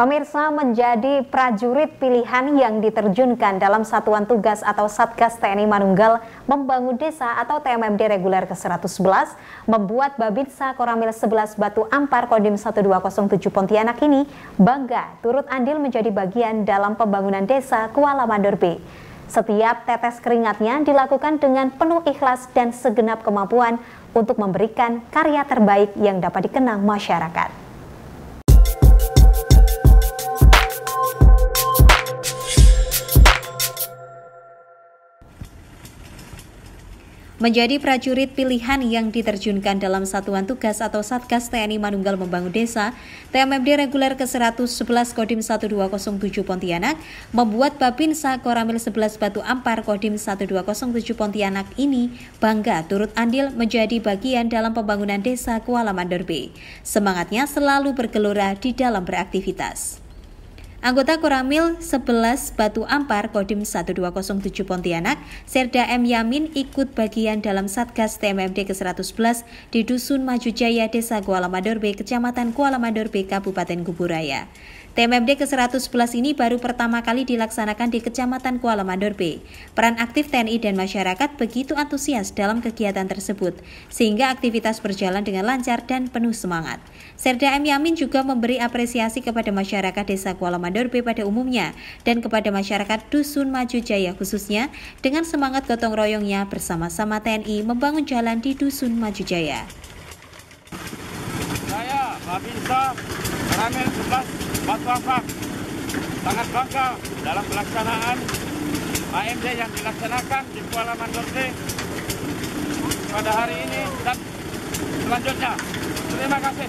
Pemirsa menjadi prajurit pilihan yang diterjunkan dalam Satuan Tugas atau Satgas TNI Manunggal Membangun Desa atau TMMD Reguler ke-111 membuat Babinsa Koramil 11 Batu Ampar Kodim 1207 Pontianak ini bangga turut andil menjadi bagian dalam pembangunan desa Kuala Mandor B. Setiap tetes keringatnya dilakukan dengan penuh ikhlas dan segenap kemampuan untuk memberikan karya terbaik yang dapat dikenang masyarakat. menjadi prajurit pilihan yang diterjunkan dalam Satuan Tugas atau Satgas TNI Manunggal Membangun Desa, TMMD Reguler ke-111 Kodim 1207 Pontianak, membuat Babinsa Koramil 11 Batu Ampar Kodim 1207 Pontianak ini bangga turut andil menjadi bagian dalam pembangunan desa Kuala Mandor Semangatnya selalu bergelora di dalam beraktivitas. Anggota Koramil 11 Batu Ampar Kodim 1207 Pontianak, Serda M. Yamin ikut bagian dalam Satgas TMMD ke-111 di Dusun Maju Jaya, Desa Kuala Mandor B, Kecamatan Kuala Mandor B, Kabupaten Kuburaya. TMMD ke-111 ini baru pertama kali dilaksanakan di Kecamatan Kuala Mandor B. Peran aktif TNI dan masyarakat begitu antusias dalam kegiatan tersebut, sehingga aktivitas berjalan dengan lancar dan penuh semangat. Serda M. Yamin juga memberi apresiasi kepada masyarakat Desa Kuala Mandor Komandor B pada umumnya dan kepada masyarakat Dusun Maju Jaya khususnya dengan semangat gotong royongnya bersama-sama TNI membangun jalan di Dusun Maju Jaya. Saya Babinsa Ramil 11 Batwafak sangat bangga dalam pelaksanaan AMD yang dilaksanakan di Kuala B pada hari ini dan selanjutnya. Terima kasih.